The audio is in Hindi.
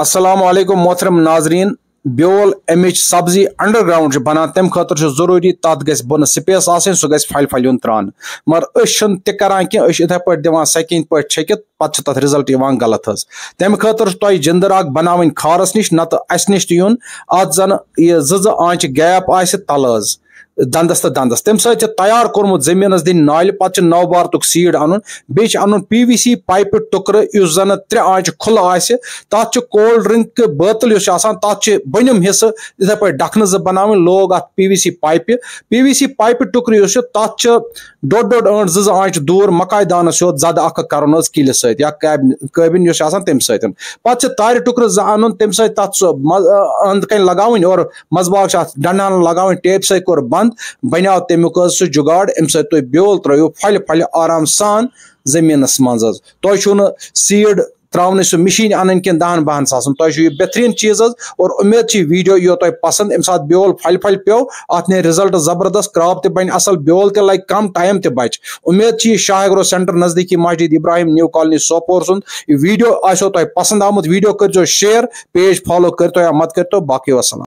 असलम मोहरम नाजरीन बोल अमिच सब्जी अंडरग्राउंड बनान तम खरूरी तथा गज बन स्पेस आन सह गल फल त्रान मगर अं तरान कितने पे दिवान सकिन पे छकित पे तथा रिजल्ट गलत हज तम खर जिंदर आग बनाव खारस नश नश तुन अत जन ये जज आंच गैप आल दंदस तो दंदस तम सैयार कोर्मुत जमीन दिन नाल पे नौ बार तुक सीड अन बे अन पी वी सी पाइप टुकर जन त्रे आंच खुल आत कोल्ड ड्रिंक बोतल तथ बनिम हिस्से इथे पे डखन जो बना लोग अत P V C pipe P V C pipe टुकर तथ डोड डोड अंट जो आंच दूर मकाय दानस योत जद अख कर किलिस सबिन तम सत तार टुकर जो अन तम सत अंद कन लगानी और मजबाग डंडान लगानी टेप सो बंद بنٛد بنیو تَمیُک حظ سُہ جُگاڑ اَمہِ سۭتۍ تُہۍ بیول ترٲیِو پھلہِ پھلہِ آرام سان زٔمیٖنَس منٛز حظ تۄہہِ چھُو نہٕ سیٖڈ ترٛاونٕچ سُہ مِشیٖن اَنٕنۍ کینٛہہ دَہَن بَہَن ساسَن تۄہہِ چھُو یہِ بہتریٖن چیٖز حظ اور اُمید چھِ ویٖڈیو یہِ تۄہہِ پَسنٛد اَمہِ ساتہٕ بیول پھلہِ پھلہِ پیوٚو اَتھ نیرِ رِزلٹ زَبردست کرٛاپ تہِ بَنہِ اَصٕل بیول تہِ لَگہِ کَم ٹایم تہِ بَچہِ اُمید چھِ یہِ شاہ ایگرو سٮ۪نٹر نزدیٖکی مسجد اِبراہیٖم نِو کالنی سوپور سُنٛد یہِ ویٖڈیو آسیو تۄہہِ پَسنٛد آمُت ویٖڈیو کٔرۍزیو شِیر پیج فالو کٔرۍتو یا مت کٔرۍتو باقٕے وَسلام